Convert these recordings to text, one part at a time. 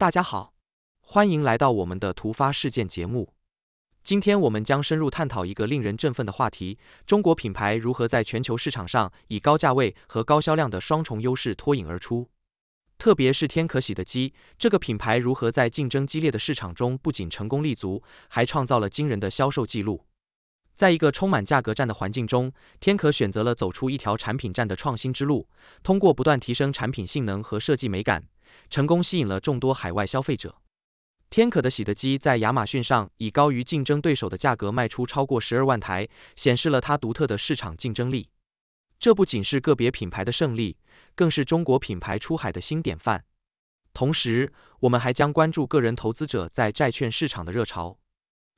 大家好，欢迎来到我们的突发事件节目。今天我们将深入探讨一个令人振奋的话题：中国品牌如何在全球市场上以高价位和高销量的双重优势脱颖而出。特别是天可喜的机，这个品牌如何在竞争激烈的市场中不仅成功立足，还创造了惊人的销售记录。在一个充满价格战的环境中，天可选择了走出一条产品战的创新之路，通过不断提升产品性能和设计美感。成功吸引了众多海外消费者。天可的洗的机在亚马逊上以高于竞争对手的价格卖出超过十二万台，显示了它独特的市场竞争力。这不仅是个别品牌的胜利，更是中国品牌出海的新典范。同时，我们还将关注个人投资者在债券市场的热潮。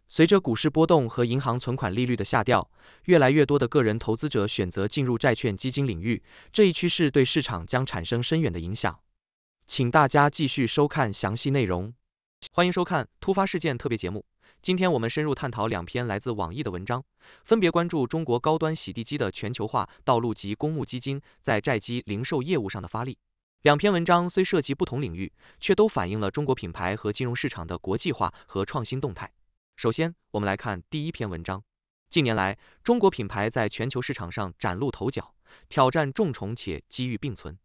随着股市波动和银行存款利率的下调，越来越多的个人投资者选择进入债券基金领域，这一趋势对市场将产生深远的影响。请大家继续收看详细内容。欢迎收看突发事件特别节目。今天我们深入探讨两篇来自网易的文章，分别关注中国高端洗地机的全球化道路及公募基金在债基零售业务上的发力。两篇文章虽涉及不同领域，却都反映了中国品牌和金融市场的国际化和创新动态。首先，我们来看第一篇文章。近年来，中国品牌在全球市场上崭露头角，挑战重重且机遇并存。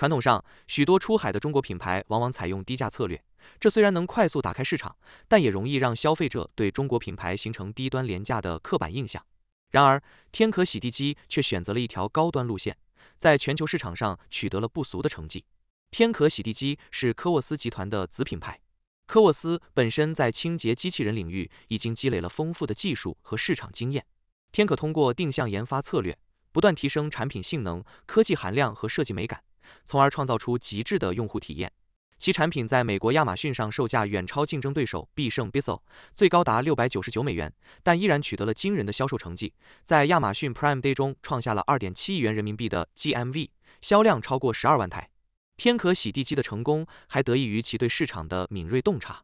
传统上，许多出海的中国品牌往往采用低价策略，这虽然能快速打开市场，但也容易让消费者对中国品牌形成低端廉价的刻板印象。然而，天可洗地机却选择了一条高端路线，在全球市场上取得了不俗的成绩。天可洗地机是科沃斯集团的子品牌，科沃斯本身在清洁机器人领域已经积累了丰富的技术和市场经验。天可通过定向研发策略，不断提升产品性能、科技含量和设计美感。从而创造出极致的用户体验。其产品在美国亚马逊上售价远超竞争对手必胜 Bissell，最高达六百九十九美元，但依然取得了惊人的销售成绩。在亚马逊 Prime Day 中创下了二点七亿元人民币的 GMV，销量超过十二万台。天可洗地机的成功还得益于其对市场的敏锐洞察。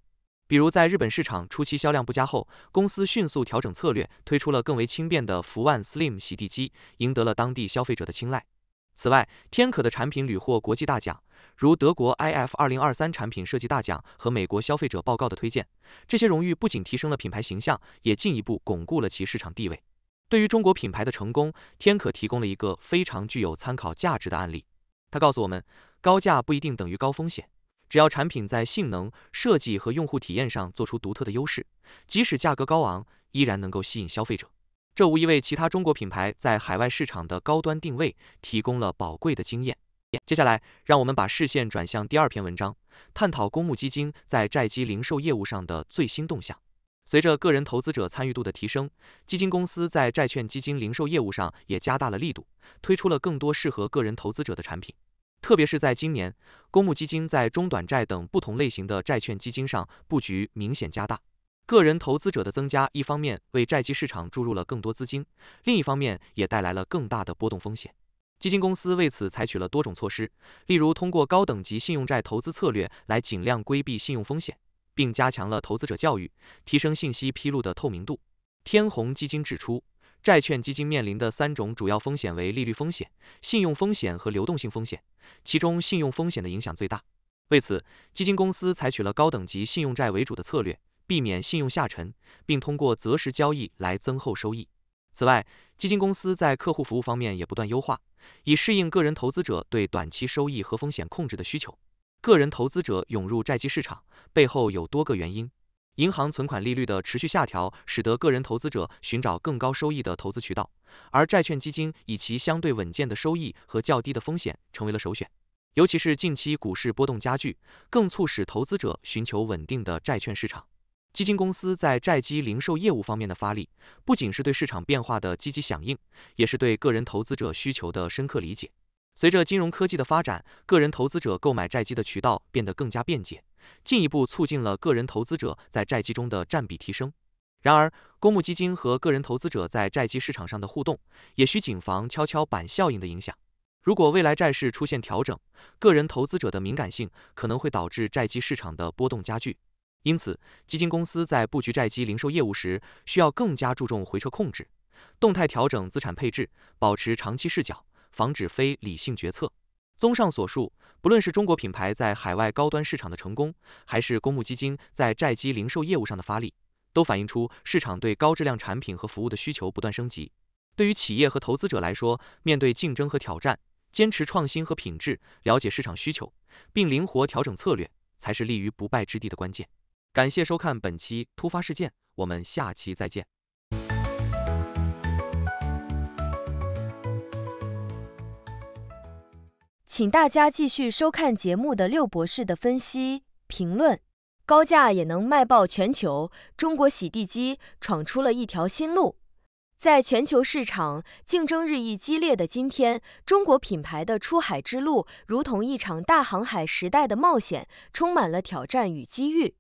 比如在日本市场初期销量不佳后，公司迅速调整策略，推出了更为轻便的福万 Slim 洗地机，赢得了当地消费者的青睐。此外，天可的产品屡获国际大奖，如德国 iF 二零二三产品设计大奖和美国消费者报告的推荐。这些荣誉不仅提升了品牌形象，也进一步巩固了其市场地位。对于中国品牌的成功，天可提供了一个非常具有参考价值的案例。他告诉我们，高价不一定等于高风险，只要产品在性能、设计和用户体验上做出独特的优势，即使价格高昂，依然能够吸引消费者。这无疑为其他中国品牌在海外市场的高端定位提供了宝贵的经验。接下来，让我们把视线转向第二篇文章，探讨公募基金在债基零售业务上的最新动向。随着个人投资者参与度的提升，基金公司在债券基金零售业务上也加大了力度，推出了更多适合个人投资者的产品。特别是在今年，公募基金在中短债等不同类型的债券基金上布局明显加大。个人投资者的增加，一方面为债基市场注入了更多资金，另一方面也带来了更大的波动风险。基金公司为此采取了多种措施，例如通过高等级信用债投资策略来尽量规避信用风险，并加强了投资者教育，提升信息披露的透明度。天弘基金指出，债券基金面临的三种主要风险为利率风险、信用风险和流动性风险，其中信用风险的影响最大。为此，基金公司采取了高等级信用债为主的策略。避免信用下沉，并通过择时交易来增厚收益。此外，基金公司在客户服务方面也不断优化，以适应个人投资者对短期收益和风险控制的需求。个人投资者涌入债基市场背后有多个原因：银行存款利率的持续下调，使得个人投资者寻找更高收益的投资渠道，而债券基金以其相对稳健的收益和较低的风险成为了首选。尤其是近期股市波动加剧，更促使投资者寻求稳定的债券市场。基金公司在债基零售业务方面的发力，不仅是对市场变化的积极响应，也是对个人投资者需求的深刻理解。随着金融科技的发展，个人投资者购买债基的渠道变得更加便捷，进一步促进了个人投资者在债基中的占比提升。然而，公募基金和个人投资者在债基市场上的互动，也需谨防跷跷板效应的影响。如果未来债市出现调整，个人投资者的敏感性可能会导致债基市场的波动加剧。因此，基金公司在布局债基零售业务时，需要更加注重回撤控制，动态调整资产配置，保持长期视角，防止非理性决策。综上所述，不论是中国品牌在海外高端市场的成功，还是公募基金在债基零售业务上的发力，都反映出市场对高质量产品和服务的需求不断升级。对于企业和投资者来说，面对竞争和挑战，坚持创新和品质，了解市场需求，并灵活调整策略，才是立于不败之地的关键。感谢收看本期突发事件，我们下期再见。请大家继续收看节目的六博士的分析评论。高价也能卖爆全球，中国洗地机闯出了一条新路。在全球市场竞争日益激烈的今天，中国品牌的出海之路如同一场大航海时代的冒险，充满了挑战与机遇。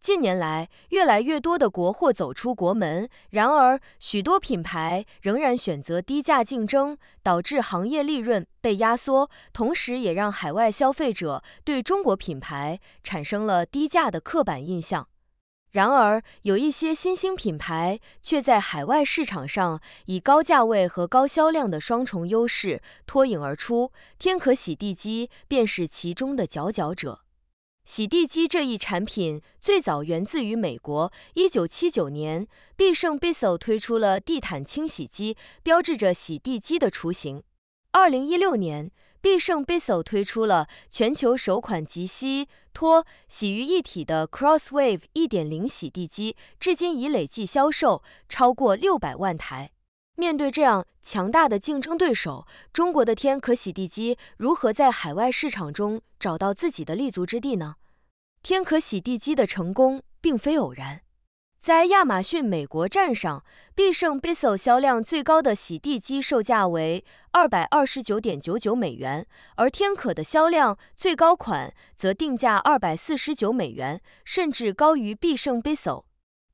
近年来，越来越多的国货走出国门，然而许多品牌仍然选择低价竞争，导致行业利润被压缩，同时也让海外消费者对中国品牌产生了低价的刻板印象。然而，有一些新兴品牌却在海外市场上以高价位和高销量的双重优势脱颖而出，天可洗地机便是其中的佼佼者。洗地机这一产品最早源自于美国，1979年，必胜 b i s s e l 推出了地毯清洗机，标志着洗地机的雏形。2016年，必胜 Bissell 推出了全球首款集吸、拖、洗于一体的 CrossWave 1.0洗地机，至今已累计销售超过600万台。面对这样强大的竞争对手，中国的天可洗地机如何在海外市场中找到自己的立足之地呢？天可洗地机的成功并非偶然。在亚马逊美国站上，必胜 b i s e l 销量最高的洗地机售价为二百二十九点九九美元，而天可的销量最高款则定价二百四十九美元，甚至高于必胜 b i s e l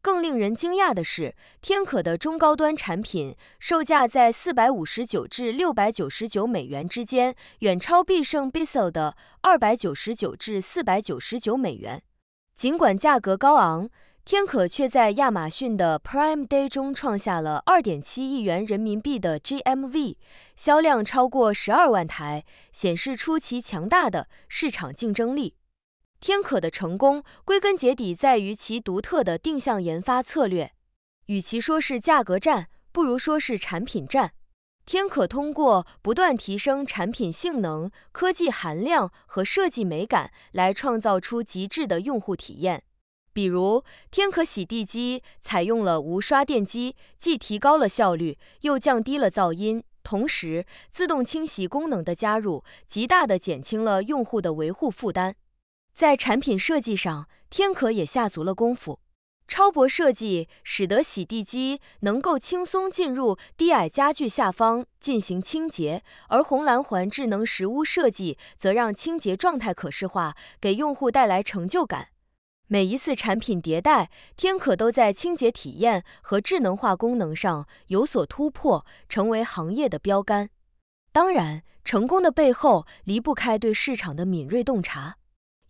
更令人惊讶的是，天可的中高端产品售价在四百五十九至六百九十九美元之间，远超必胜 b 必搜的二百九十九至四百九十九美元。尽管价格高昂，天可却在亚马逊的 Prime Day 中创下了二点七亿元人民币的 GMV，销量超过十二万台，显示出其强大的市场竞争力。天可的成功归根结底在于其独特的定向研发策略，与其说是价格战，不如说是产品战。天可通过不断提升产品性能、科技含量和设计美感，来创造出极致的用户体验。比如，天可洗地机采用了无刷电机，既提高了效率，又降低了噪音。同时，自动清洗功能的加入，极大的减轻了用户的维护负担。在产品设计上，天可也下足了功夫。超薄设计使得洗地机能够轻松进入低矮家具下方进行清洁，而红蓝环智能石污设计则让清洁状态可视化，给用户带来成就感。每一次产品迭代，天可都在清洁体验和智能化功能上有所突破，成为行业的标杆。当然，成功的背后离不开对市场的敏锐洞察。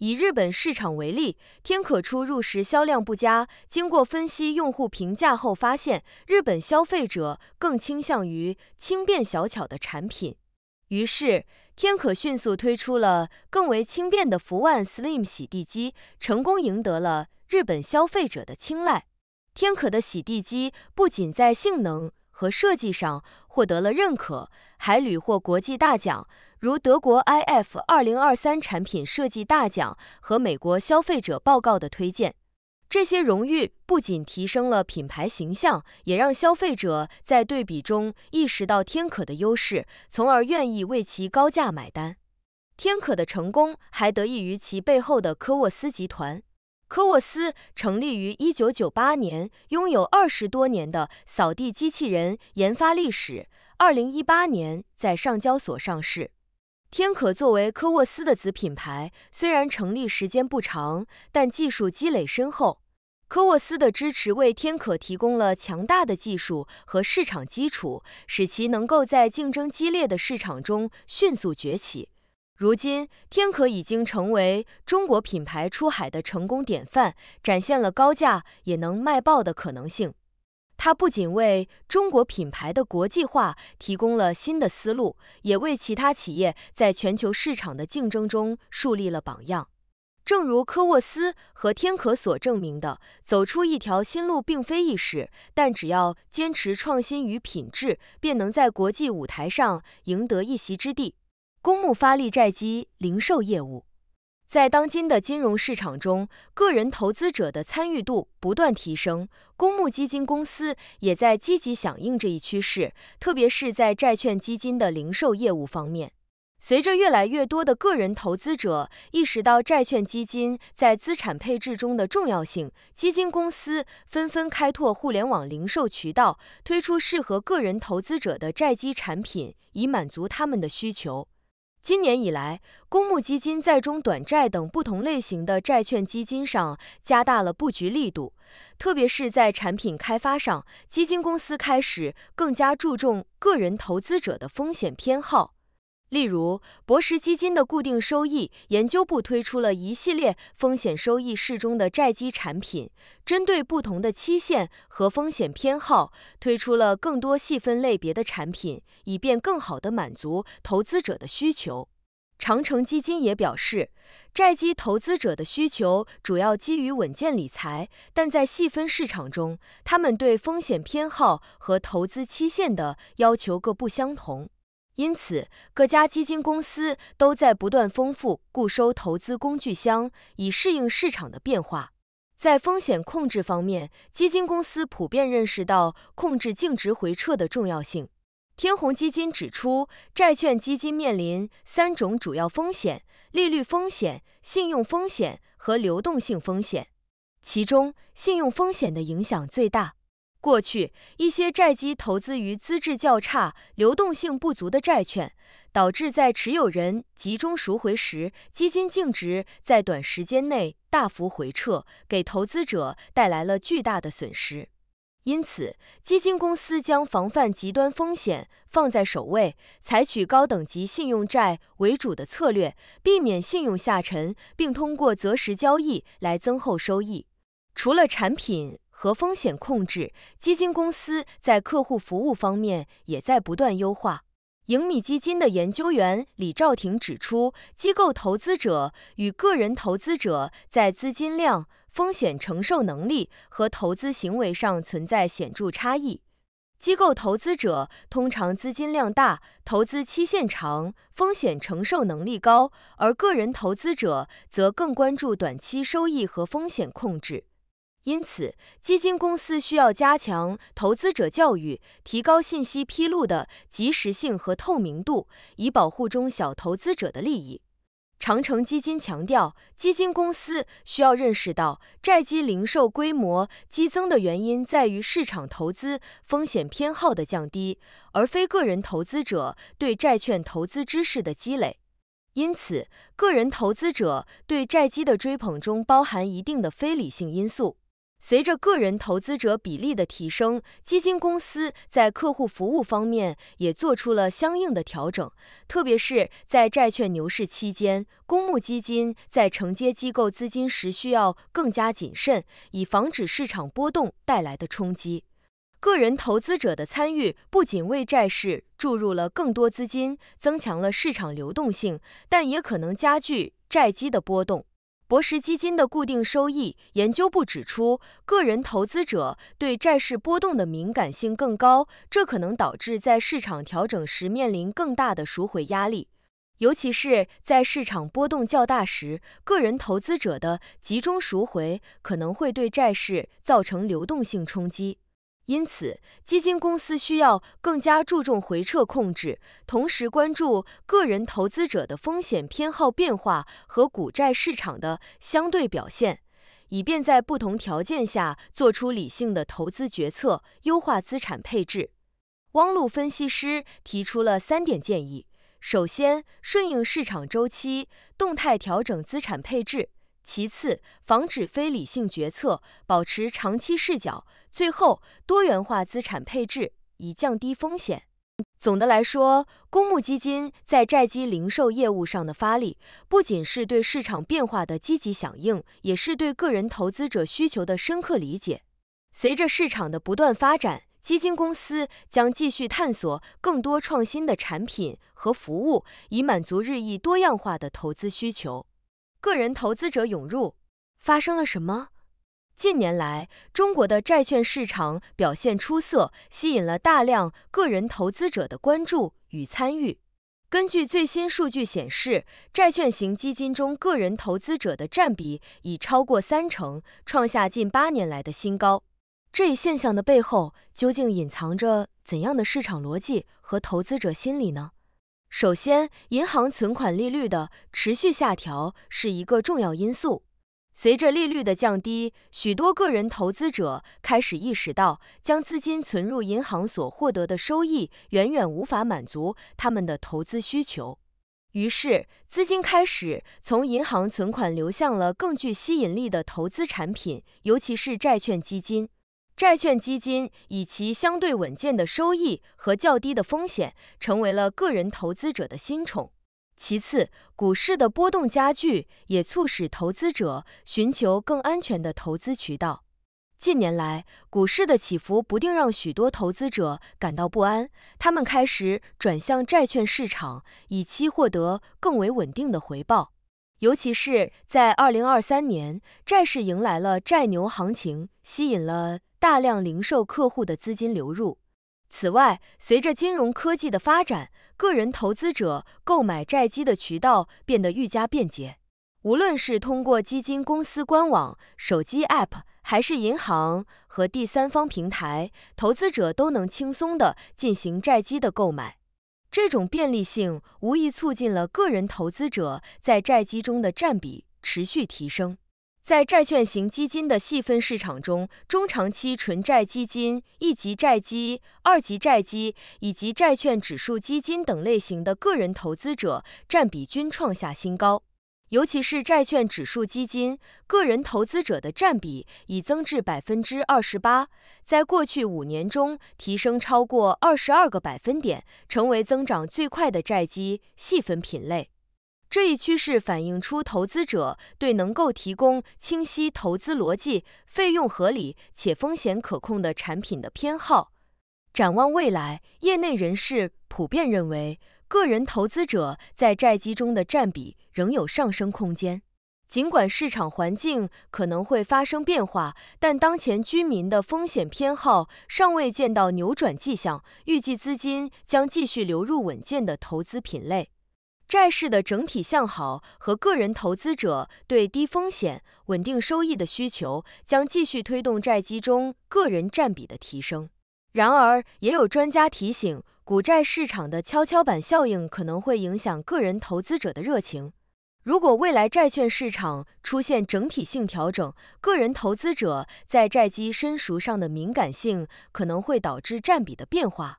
以日本市场为例，天可初入时销量不佳。经过分析用户评价后，发现日本消费者更倾向于轻便小巧的产品。于是，天可迅速推出了更为轻便的福万 Slim 洗地机，成功赢得了日本消费者的青睐。天可的洗地机不仅在性能，和设计上获得了认可，还屡获国际大奖，如德国 IF 2023产品设计大奖和美国消费者报告的推荐。这些荣誉不仅提升了品牌形象，也让消费者在对比中意识到天可的优势，从而愿意为其高价买单。天可的成功还得益于其背后的科沃斯集团。科沃斯成立于1998年，拥有二十多年的扫地机器人研发历史。2018年在上交所上市。天可作为科沃斯的子品牌，虽然成立时间不长，但技术积累深厚。科沃斯的支持为天可提供了强大的技术和市场基础，使其能够在竞争激烈的市场中迅速崛起。如今天可已经成为中国品牌出海的成功典范，展现了高价也能卖爆的可能性。它不仅为中国品牌的国际化提供了新的思路，也为其他企业在全球市场的竞争中树立了榜样。正如科沃斯和天可所证明的，走出一条新路并非易事，但只要坚持创新与品质，便能在国际舞台上赢得一席之地。公募发力债基零售业务，在当今的金融市场中，个人投资者的参与度不断提升，公募基金公司也在积极响应这一趋势，特别是在债券基金的零售业务方面。随着越来越多的个人投资者意识到债券基金在资产配置中的重要性，基金公司纷纷开拓互联网零售渠道，推出适合个人投资者的债基产品，以满足他们的需求。今年以来，公募基金在中短债等不同类型的债券基金上加大了布局力度，特别是在产品开发上，基金公司开始更加注重个人投资者的风险偏好。例如，博时基金的固定收益研究部推出了一系列风险收益适中的债基产品，针对不同的期限和风险偏好，推出了更多细分类别的产品，以便更好地满足投资者的需求。长城基金也表示，债基投资者的需求主要基于稳健理财，但在细分市场中，他们对风险偏好和投资期限的要求各不相同。因此，各家基金公司都在不断丰富固收投资工具箱，以适应市场的变化。在风险控制方面，基金公司普遍认识到控制净值回撤的重要性。天弘基金指出，债券基金面临三种主要风险：利率风险、信用风险和流动性风险，其中信用风险的影响最大。过去，一些债基投资于资质较差、流动性不足的债券，导致在持有人集中赎回时，基金净值在短时间内大幅回撤，给投资者带来了巨大的损失。因此，基金公司将防范极端风险放在首位，采取高等级信用债为主的策略，避免信用下沉，并通过择时交易来增厚收益。除了产品，和风险控制，基金公司在客户服务方面也在不断优化。盈米基金的研究员李兆廷指出，机构投资者与个人投资者在资金量、风险承受能力和投资行为上存在显著差异。机构投资者通常资金量大、投资期限长、风险承受能力高，而个人投资者则更关注短期收益和风险控制。因此，基金公司需要加强投资者教育，提高信息披露的及时性和透明度，以保护中小投资者的利益。长城基金强调，基金公司需要认识到债基零售规模激增的原因在于市场投资风险偏好的降低，而非个人投资者对债券投资知识的积累。因此，个人投资者对债基的追捧中包含一定的非理性因素。随着个人投资者比例的提升，基金公司在客户服务方面也做出了相应的调整。特别是在债券牛市期间，公募基金在承接机构资金时需要更加谨慎，以防止市场波动带来的冲击。个人投资者的参与不仅为债市注入了更多资金，增强了市场流动性，但也可能加剧债基的波动。博时基金的固定收益研究部指出，个人投资者对债市波动的敏感性更高，这可能导致在市场调整时面临更大的赎回压力，尤其是在市场波动较大时，个人投资者的集中赎回可能会对债市造成流动性冲击。因此，基金公司需要更加注重回撤控制，同时关注个人投资者的风险偏好变化和股债市场的相对表现，以便在不同条件下做出理性的投资决策，优化资产配置。汪璐分析师提出了三点建议：首先，顺应市场周期，动态调整资产配置。其次，防止非理性决策，保持长期视角；最后，多元化资产配置以降低风险。总的来说，公募基金在债基零售业务上的发力，不仅是对市场变化的积极响应，也是对个人投资者需求的深刻理解。随着市场的不断发展，基金公司将继续探索更多创新的产品和服务，以满足日益多样化的投资需求。个人投资者涌入，发生了什么？近年来，中国的债券市场表现出色，吸引了大量个人投资者的关注与参与。根据最新数据显示，债券型基金中个人投资者的占比已超过三成，创下近八年来的新高。这一现象的背后，究竟隐藏着怎样的市场逻辑和投资者心理呢？首先，银行存款利率的持续下调是一个重要因素。随着利率的降低，许多个人投资者开始意识到，将资金存入银行所获得的收益远远无法满足他们的投资需求。于是，资金开始从银行存款流向了更具吸引力的投资产品，尤其是债券基金。债券基金以其相对稳健的收益和较低的风险，成为了个人投资者的新宠。其次，股市的波动加剧也促使投资者寻求更安全的投资渠道。近年来，股市的起伏不定让许多投资者感到不安，他们开始转向债券市场，以期获得更为稳定的回报。尤其是在2023年，债市迎来了债牛行情，吸引了。大量零售客户的资金流入。此外，随着金融科技的发展，个人投资者购买债基的渠道变得愈加便捷。无论是通过基金公司官网、手机 App，还是银行和第三方平台，投资者都能轻松的进行债基的购买。这种便利性无疑促进了个人投资者在债基中的占比持续提升。在债券型基金的细分市场中，中长期纯债基金、一级债基、二级债基以及债券指数基金等类型的个人投资者占比均创下新高。尤其是债券指数基金，个人投资者的占比已增至百分之二十八，在过去五年中提升超过二十二个百分点，成为增长最快的债基细分品类。这一趋势反映出投资者对能够提供清晰投资逻辑、费用合理且风险可控的产品的偏好。展望未来，业内人士普遍认为，个人投资者在债基中的占比仍有上升空间。尽管市场环境可能会发生变化，但当前居民的风险偏好尚未见到扭转迹象，预计资金将继续流入稳健的投资品类。债市的整体向好和个人投资者对低风险、稳定收益的需求，将继续推动债基中个人占比的提升。然而，也有专家提醒，股债市场的跷跷板效应可能会影响个人投资者的热情。如果未来债券市场出现整体性调整，个人投资者在债基申赎上的敏感性可能会导致占比的变化。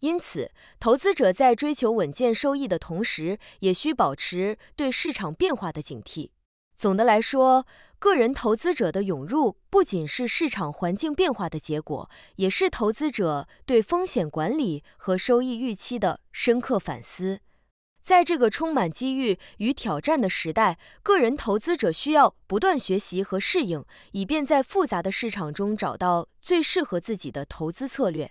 因此，投资者在追求稳健收益的同时，也需保持对市场变化的警惕。总的来说，个人投资者的涌入不仅是市场环境变化的结果，也是投资者对风险管理和收益预期的深刻反思。在这个充满机遇与挑战的时代，个人投资者需要不断学习和适应，以便在复杂的市场中找到最适合自己的投资策略。